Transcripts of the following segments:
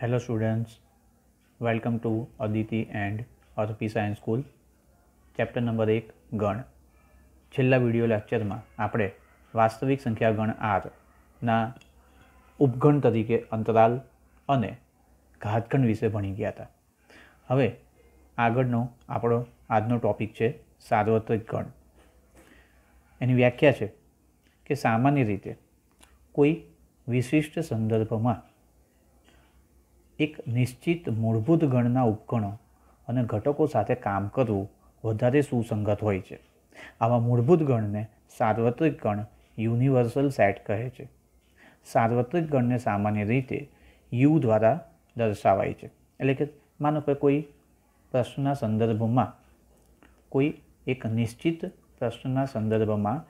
hello students welcome to Aditi and Orpi science school chapter number એક ગણ છેલ્લા video લેક્ચરમાં આપણે વાસ્તવિક સંખ્યા ગણ આર ના ઉપગણ તરીકે અંતરાલ અને ઘાતખંડ વિશે ભણી ગયા હતા હવે આગળનો આપણો આજનો ટૉપિક છે સાર્વત્રિક ગણ એની વ્યાખ્યા છે કે સામાન્ય રીતે કોઈ વિશિષ્ટ સંદર્ભમાં એક નિશ્ચિત મૂળભૂત ગણના ઉપકરણો અને ઘટકો સાથે કામ કરવું વધારે સુસંગત હોય છે આવા મૂળભૂત ગણને સાર્વત્રિક ગણ યુનિવર્સલ સેટ કહે છે સાર્વત્રિક ગણને સામાન્ય રીતે યુ દ્વારા દર્શાવાય છે એટલે કે માનો કે કોઈ પ્રશ્નના સંદર્ભમાં કોઈ એક નિશ્ચિત પ્રશ્નના સંદર્ભમાં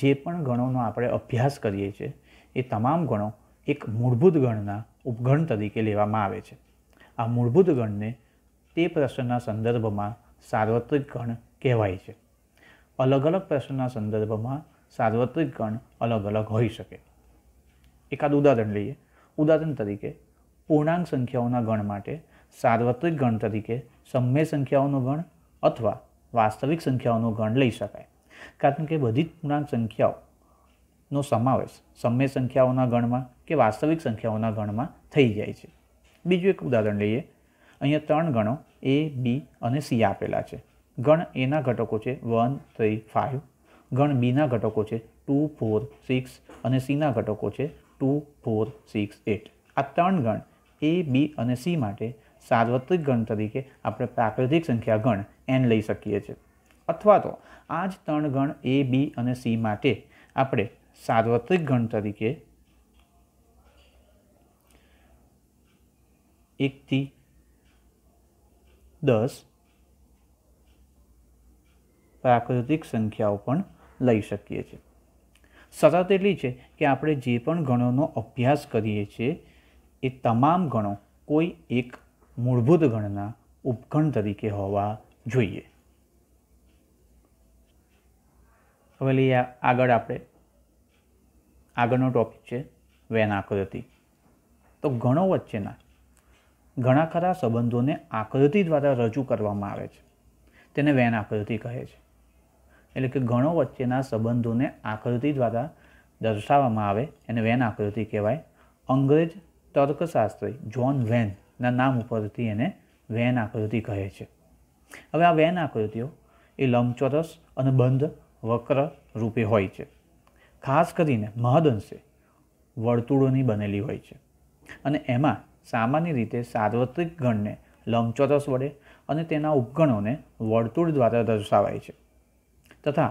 જે પણ ગણોનો આપણે અભ્યાસ કરીએ છીએ એ તમામ ગણો એક મૂળભૂત ગણના ઉપગણ તરીકે લેવામાં આવે છે આ મૂળભૂત ગણને તે પ્રશ્નના સંદર્ભમાં સાર્વત્રિક ગણ કહેવાય છે અલગ અલગ પ્રશ્નના સંદર્ભમાં સાર્વત્રિક ગણ અલગ અલગ હોઈ શકે એકાદ ઉદાહરણ લઈએ ઉદાહરણ તરીકે પૂર્ણાંક સંખ્યાઓના ગણ માટે સાર્વત્રિક ગણ તરીકે સમ્ય સંખ્યાઓનો ગણ અથવા વાસ્તવિક સંખ્યાઓનો ગણ લઈ શકાય કારણ કે બધી જ પૂર્ણાંક સંખ્યાઓ નો સમાવેશ સમય સંખ્યાઓના ગણમાં કે વાસ્તવિક સંખ્યાઓના ગણમાં થઈ જાય છે બીજું એક ઉદાહરણ લઈએ અહીંયા ત્રણ ગણો એ બી અને સી આપેલા છે ગણ એના ઘટકો છે વન થ્રી ફાઇવ ગણ બીના ઘટકો છે ટુ ફોર સિક્સ અને સીના ઘટકો છે ટુ ફોર સિક્સ એટ આ ત્રણ ગણ એ બી અને સી માટે સાર્વત્રિક ગણ તરીકે આપણે પ્રાકૃતિક સંખ્યા ગણ એન લઈ શકીએ છીએ અથવા તો આ જ ત્રણ ગણ એ બી અને સી માટે આપણે સાર્વત્રિક ગણ તરીકે એકથી દસ પ્રાકૃતિક સંખ્યાઓ પણ લઈ શકીએ છીએ શરત એટલી છે કે આપણે જે પણ ગણોનો અભ્યાસ કરીએ છીએ એ તમામ ગણો કોઈ એક મૂળભૂત ગણના ઉપગણ તરીકે હોવા જોઈએ હવે લઈએ આગળ આપણે આગળનો ટોપિક છે વેન આકૃતિ તો ઘણો વચ્ચેના ઘણા ખરા સંબંધોને આકૃતિ દ્વારા રજૂ કરવામાં આવે છે તેને વેન આકૃતિ કહે છે એટલે કે ઘણો વચ્ચેના સંબંધોને આકૃતિ દ્વારા દર્શાવવામાં આવે એને વેન આકૃતિ કહેવાય અંગ્રેજ તર્કશાસ્ત્રી જ્હોન વેનના નામ ઉપરથી એને વેન આકૃતિ કહે છે હવે આ વેન આકૃતિઓ એ લંબચોરસ અને બંધ વક્ર રૂપે હોય છે ખાસ કરીને મહદઅંશે વર્તુળોની બનેલી હોય છે અને એમાં સામાન્ય રીતે સાર્વત્રિક ગણને લંબચોરસ વડે અને તેના ઉપગણોને વર્તુળ દ્વારા દર્શાવાય છે તથા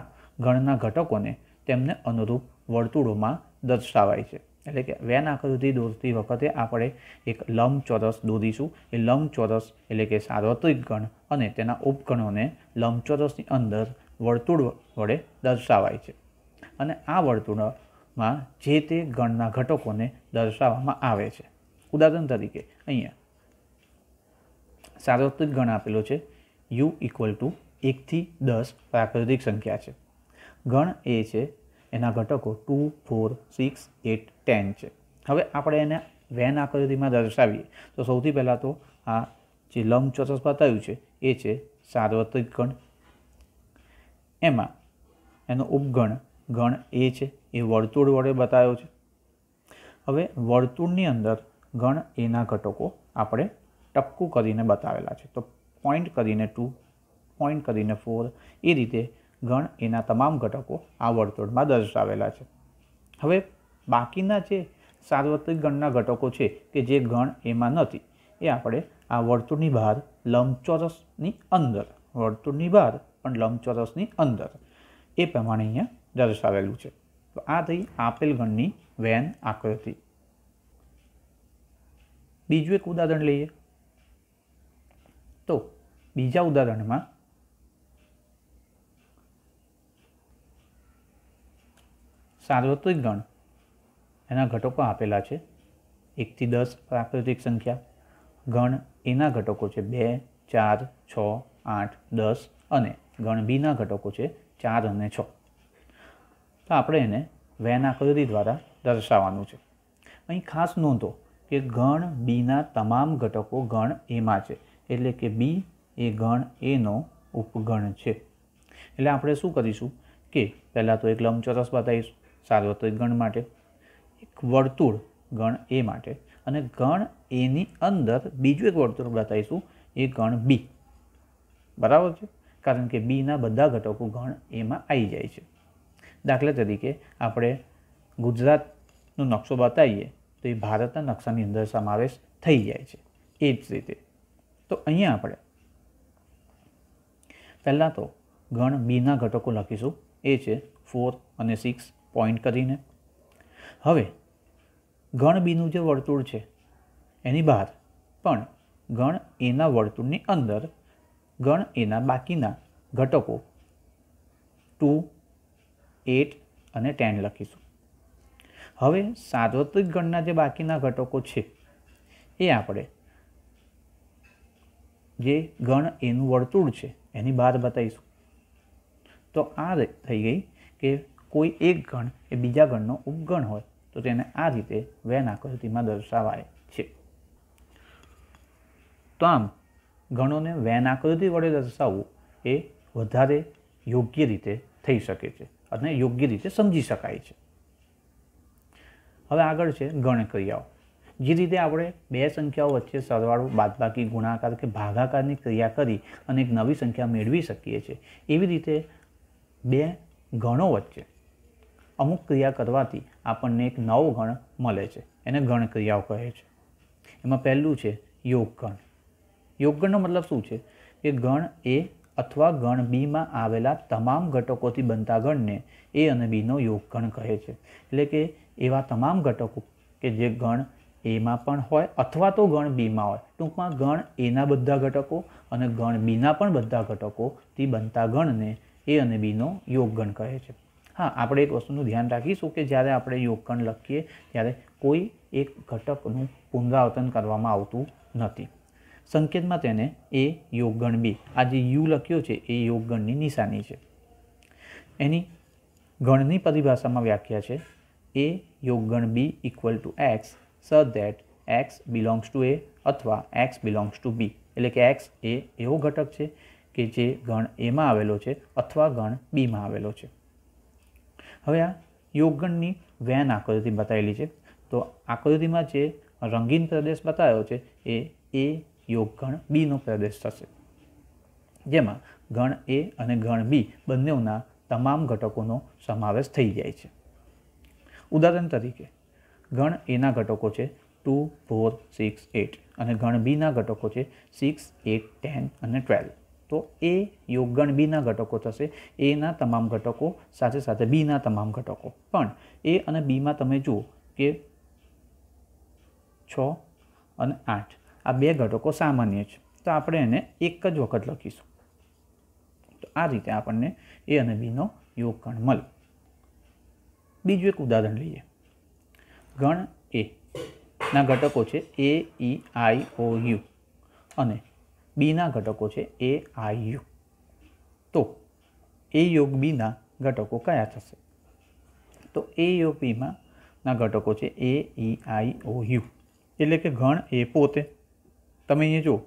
ગણના ઘટકોને તેમને અનુરૂપ વર્તુળોમાં દર્શાવાય છે એટલે કે વેન આકૃતિ દોરતી વખતે આપણે એક લંબચોરસ દોરીશું એ લંબચોરસ એટલે કે સાર્વત્રિક ગણ અને તેના ઉપગણોને લંબચોરસની અંદર વર્તુળ વડે દર્શાવાય છે અને આ વર્તુળમાં જે તે ગણના ઘટકોને દર્શાવવામાં આવે છે ઉદાહરણ તરીકે અહીંયા સાર્વત્રિક ગણ આપેલો છે યુ ઇક્વલ ટુ એકથી દસ પ્રાકૃતિક સંખ્યા છે ગણ એ છે એના ઘટકો two four six eight ten છે હવે આપણે એને વેન આકૃતિમાં દર્શાવીએ તો સૌથી પહેલાં તો આ જે લંબચોરસ બતાવ્યું છે એ છે સાર્વત્રિક ગણ એમાં એનો ઉપગણ ગણ એ છે એ વર્તુળ વડે બતાવ્યો છે હવે વર્તુળની અંદર ગણ એના ઘટકો આપણે ટપકું કરીને બતાવેલા છે તો પોઈન્ટ કરીને ટુ પોઈન્ટ કરીને ફોર એ રીતે ગણ એના તમામ ઘટકો આ વર્તુળમાં દર્શાવેલા છે હવે બાકીના જે સાર્વત્રિક ગણના ઘટકો છે કે જે ગણ એમાં નથી એ આપણે આ વર્તુળની બહાર લંબચોરસની અંદર વર્તુળની બહાર પણ લંબચોરસની અંદર એ પ્રમાણે અહીંયા દર્શાવેલું છે તો આ થઈ આપેલ ગણની વેન આકૃતિ બીજું એક ઉદાહરણ લઈએ તો બીજા ઉદાહરણમાં સાર્વત્રિક ગણ એના ઘટકો આપેલા છે એકથી દસ પ્રાકૃતિક સંખ્યા ગણ એના ઘટકો છે બે ચાર છ આઠ દસ અને ગણ બીના ઘટકો છે ચાર અને છ તો આપણે એને વેન આકૃતિ દ્વારા દર્શાવવાનું છે અહીં ખાસ નોંધો કે ગણ બીના તમામ ઘટકો ગણ એમાં છે એટલે કે બી એ ગણ એનો ઉપગણ છે એટલે આપણે શું કરીશું કે પહેલાં તો એક લંબચોરસ બતાવીશું સાર્વત્રિક ગણ માટે એક વર્તુળ ગણ એ માટે અને ગણ એની અંદર બીજું એક વર્તુળ બતાવીશું એ ગણ બી બરાબર છે કારણ કે બીના બધા ઘટકો ગણ એમાં આવી જાય છે દાખલા તરીકે આપણે ગુજરાતનો નકશો બતાવીએ તો એ ભારતના નકશાની અંદર સમાવેશ થઈ જાય છે એ જ રીતે તો અહીંયા આપણે પહેલાં તો ગણ બીના ઘટકો લખીશું એ છે ફોર અને સિક્સ પોઈન્ટ કરીને હવે ગણ બીનું જે વર્તુળ છે એની બહાર પણ ગણ એના વર્તુળની અંદર ગણ એના બાકીના ઘટકો ટુ એટ અને ટેન લખીશું હવે સાર્વત્રિક ગણના જે બાકીના ઘટકો છે એ આપણે જે ગણ એનું વર્તુળ છે એની બહાર બતાવીશું તો આ થઈ ગઈ કે કોઈ એક ગણ એ બીજા ગણનો ઉપગણ હોય તો તેને આ રીતે વેન આકૃતિમાં દર્શાવાય છે તો આમ ગણોને વેન આકૃતિ વડે દર્શાવવું એ વધારે યોગ્ય રીતે થઈ શકે છે અને યોગ્ય રીતે સમજી શકાય છે હવે આગળ છે ગણક્રિયાઓ જે રીતે આપણે બે સંખ્યાઓ વચ્ચે સરવાળો બાદબાકી ગુણાકાર કે ભાગાકારની ક્રિયા કરી અને એક નવી સંખ્યા મેળવી શકીએ છીએ એવી રીતે બે ગણો વચ્ચે અમુક ક્રિયા કરવાથી આપણને એક નવો ગણ મળે છે એને ગણક્રિયાઓ કહે છે એમાં પહેલું છે યોગ ગણ યોગ ગણનો મતલબ શું છે કે ગણ એ અથવા ગણ બીમાં આવેલા તમામ ઘટકોથી બનતા ગણને એ અને બીનો યોગગણ કહે છે એટલે કે એવા તમામ ઘટકો કે જે ગણ એમાં પણ હોય અથવા તો ગણ બીમાં હોય ટૂંકમાં ગણ એના બધા ઘટકો અને ગણ બીના પણ બધા ઘટકોથી બનતા ગણને એ અને બીનો યોગગણ કહે છે હા આપણે એક વસ્તુનું ધ્યાન રાખીશું કે જ્યારે આપણે યોગગણ લખીએ ત્યારે કોઈ એક ઘટકનું પુનરાવર્તન કરવામાં આવતું નથી સંકેતમાં તેને એ યોગગણ બી આ જે યુ લખ્યો છે એ યોગગણની નિશાની છે એની ગણની પરિભાષામાં વ્યાખ્યા છે એ યોગગણ B equal to X such that X belongs to A અથવા એક્સ બિલોંગ્સ ટુ બી એટલે કે એક્સ એ એવો ઘટક છે કે જે ગણ એમાં આવેલો છે અથવા ગણ બીમાં આવેલો છે હવે આ યોગગણની વેન આકૃતિ બતાવેલી છે તો આકૃતિમાં જે રંગીન પ્રદેશ બતાવ્યો છે એ એ યોગ ગણ બીનો પ્રદેશ થશે જેમાં ગણ એ અને ગણ બી બંનેઓના તમામ ઘટકોનો સમાવેશ થઈ જાય છે ઉદાહરણ તરીકે ગણ એના ઘટકો છે ટુ ફોર સિક્સ એટ અને ગણ બીના ઘટકો છે સિક્સ એટ ટેન અને ટ્વેલ્વ તો એ યોગ ગણ બીના ઘટકો થશે એના તમામ ઘટકો સાથે સાથે બીના તમામ ઘટકો પણ એ અને બીમાં તમે જુઓ કે છ અને આઠ આ બે ઘટકો સામાન્ય છે તો આપણે એને એક જ વખત લખીશું તો આ રીતે આપણને એ અને બીનો યોગ ગણ મળે બીજું એક ઉદાહરણ લઈએ ગણ એ ના ઘટકો છે એ ઈ આઈ ઓ યુ અને બીના ઘટકો છે એ આઈ યુ તો એ યોગ બીના ઘટકો કયા થશે તો એ યોગ બીમાં ના ઘટકો છે એ ઈ આઈ ઓ યુ એટલે કે ગણ એ પોતે તમે અહીંયા જુઓ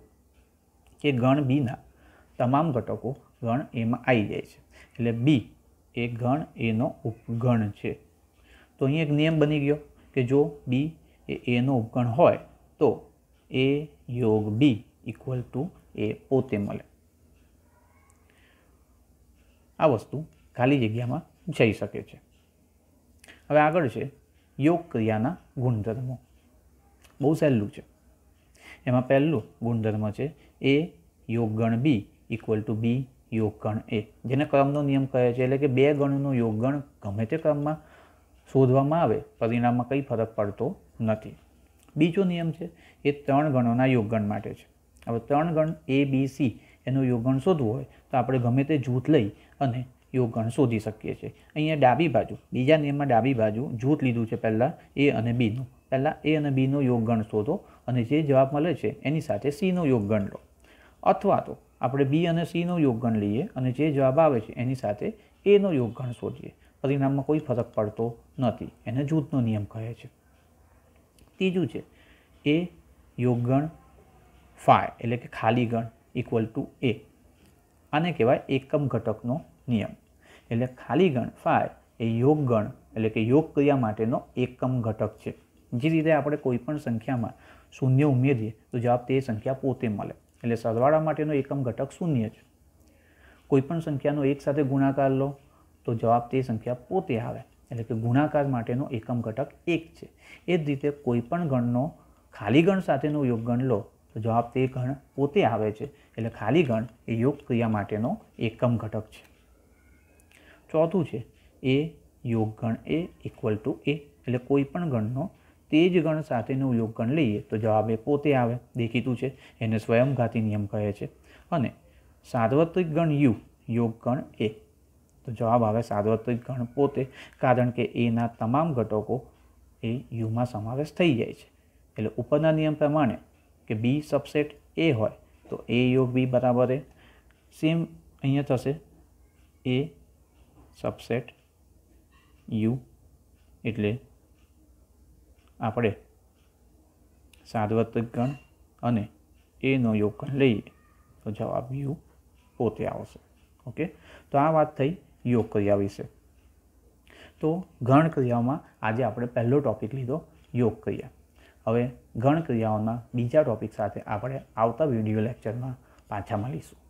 કે ગણ બીના તમામ ઘટકો ગણ એમાં આવી જાય છે એટલે બી એ ગણ એનો ઉપગણ છે તો અહીં એક નિયમ બની ગયો કે જો બી એ એનો ઉપગણ હોય તો એ યોગ બી ઇક્વલ ટુ એ પોતે મળે આ વસ્તુ ખાલી જગ્યામાં જઈ શકે છે હવે આગળ છે યોગ ક્રિયાના ગુણધર્મો બહુ સહેલું છે એમાં પહેલું ગુણધર્મ છે એ યોગગણ બી ઇક્વલ ટુ બી યોગગણ એ જેને ક્રમનો નિયમ કહે છે એટલે કે બે ગણનો યોગગણ ગમે તે ક્રમમાં શોધવામાં આવે પરિણામમાં કંઈ ફરક પડતો નથી બીજો નિયમ છે એ ત્રણ ગણોના યોગગણ માટે છે હવે ત્રણ ગણ એ બી સી એનું યોગગણ શોધવું હોય તો આપણે ગમે તે જૂથ લઈ અને યોગગણ શોધી શકીએ છીએ અહીંયા ડાબી બાજુ બીજા નિયમમાં ડાબી બાજુ જૂથ લીધું છે પહેલાં એ અને બીનું પહેલાં એ અને બીનો યોગગણ શોધો અને જે જવાબ મળે છે એની સાથે સીનો યોગગણ લો અથવા તો આપણે બી અને સીનો યોગગણ લઈએ અને જે જવાબ આવે છે એની સાથે એનો યોગગણ શોધીએ પરિણામમાં કોઈ ફરક પડતો નથી એને જૂથનો નિયમ કહે છે ત્રીજું છે એ યોગગણ ફાય એટલે કે ખાલી ગણ ઇક્વલ ટુ એ આને કહેવાય એકમ ઘટકનો નિયમ એટલે ખાલી ગણ ફાય એ યોગગણ એટલે કે યોગ ક્રિયા માટેનો એકમ ઘટક છે જે રીતે આપણે કોઈપણ સંખ્યામાં શૂન્ય ઉમેરીએ તો જવાબ તે સંખ્યા પોતે મળે એટલે સરવાળા માટેનો એકમ ઘટક શૂન્ય છે કોઈપણ સંખ્યાનો એક સાથે ગુણાકાર લો તો જવાબ તે સંખ્યા પોતે આવે એટલે કે ગુણાકાર માટેનો એકમ ઘટક એક છે એ જ રીતે કોઈપણ ગણનો ખાલી ગણ સાથેનો યોગ ગણ લો તો જવાબ તે ગણ પોતે આવે છે એટલે ખાલી ગણ એ યોગ ક્રિયા માટેનો એકમ ઘટક છે ચોથું છે એ યોગ ગણ એ ઇક્વલ ટુ એ એટલે કોઈપણ ગણનો તે જ ગણ સાથેનું યોગગણ લઈએ તો જવાબ એ પોતે આવે દેખીતું છે એને સ્વયંઘાતી નિયમ કહે છે અને સાર્વત્રિક ગણ યુ યોગગણ એ તો જવાબ આવે સાર્વત્રિક ગણ પોતે કારણ કે એના તમામ ઘટકો એ યુમાં સમાવેશ થઈ જાય છે એટલે ઉપરના નિયમ પ્રમાણે કે બી સબસેટ એ હોય તો એ યોગ બી બરાબર એ સેમ અહીંયા થશે એ સબસેટ યુ એટલે આપણે સાર્વત્રિક ગણ અને એનો યોગ યોગગણ લઈએ તો જવાબ યુ પોતે આવશે ઓકે તો આ વાત થઈ યોગ ક્રિયા વિશે તો ગણ ક્રિયાઓમાં આજે આપણે પહેલો ટૉપિક લીધો યોગ ક્રિયા હવે ગણ ક્રિયાઓના બીજા ટૉપિક સાથે આપણે આવતા વિડીયો લેક્ચરમાં પાછા મળીશું